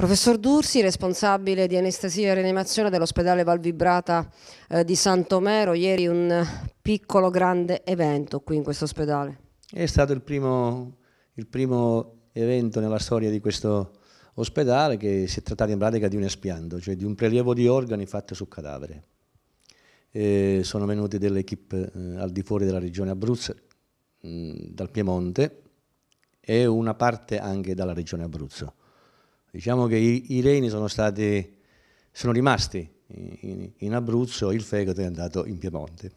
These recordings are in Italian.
Professor Dursi, responsabile di anestesia e rianimazione dell'ospedale Valvibrata eh, di Santomero, ieri un piccolo grande evento qui in questo ospedale. È stato il primo, il primo evento nella storia di questo ospedale che si è trattato in pratica di un espianto, cioè di un prelievo di organi fatto su cadavere. E sono venute delle equip eh, al di fuori della regione Abruzzo, mh, mm, dal Piemonte e una parte anche dalla regione Abruzzo Diciamo che i, i reni sono, stati, sono rimasti in, in Abruzzo, il fegato è andato in Piemonte.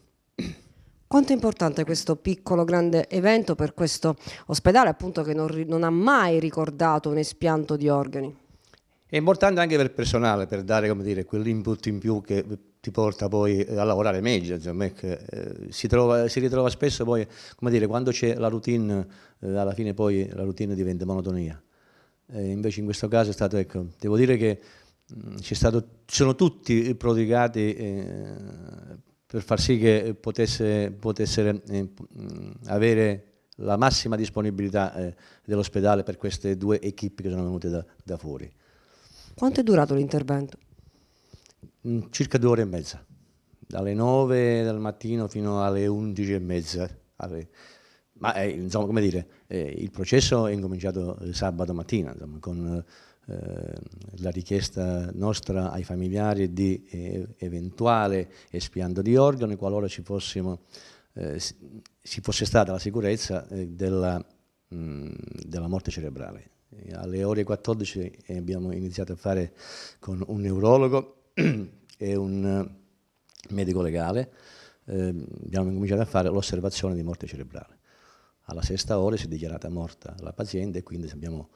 Quanto è importante questo piccolo grande evento per questo ospedale appunto che non, non, ha mai ricordato un espianto di organi? È importante anche per il personale, per dare dire, quell'input in più che ti porta poi a lavorare meglio. Insomma, che, eh, si, trova, si, ritrova spesso poi, come dire, quando c'è la routine, eh, alla fine poi la routine diventa monotonia eh, invece in questo caso è stato, ecco, devo dire che mm, ci sono tutti prodigati eh, per far sì che potesse, potesse eh, mm, avere la massima disponibilità eh, dell'ospedale per queste due equip che sono venute da, da fuori. Quanto è durato l'intervento? Mm, circa due ore e mezza, dalle 9 del mattino fino alle 11 e mezza. Alle, ma è, eh, insomma, come dire, eh, il processo è incominciato eh, sabato mattina insomma, con la richiesta nostra ai familiari di eventuale espianto di organi qualora ci fossimo, eh, si fosse stata la sicurezza della, mh, della morte cerebrale. E alle ore 14 abbiamo iniziato a fare con un neurologo e un medico legale, eh, abbiamo incominciato a fare l'osservazione di morte cerebrale alla sesta ora si è dichiarata morta la paziente e quindi abbiamo,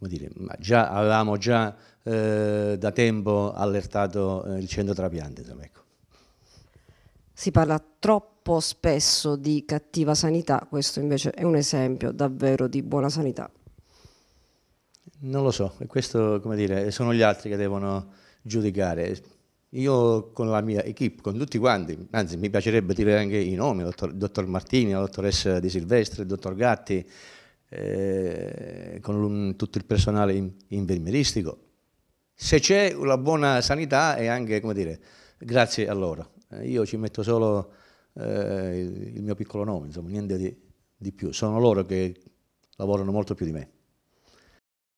dire, già, avevamo già eh, da tempo allertato eh, il centro trapianti. Ecco. Si parla troppo spesso di cattiva sanità, questo invece è un esempio davvero di buona sanità. Non lo so, questo, come dire, sono gli altri che devono giudicare io con la mia equip, con tutti quanti, anzi mi piacerebbe dire anche i nomi, il dottor, dottor Martini, la dottoressa Di Silvestri, il dottor Gatti, eh, con un, tutto il personale in, infermieristico. Se c'è una buona sanità è anche, come dire, grazie a loro. Eh, io ci metto solo eh, il, mio piccolo nome, insomma, niente di, di più. Sono loro che lavorano molto più di me.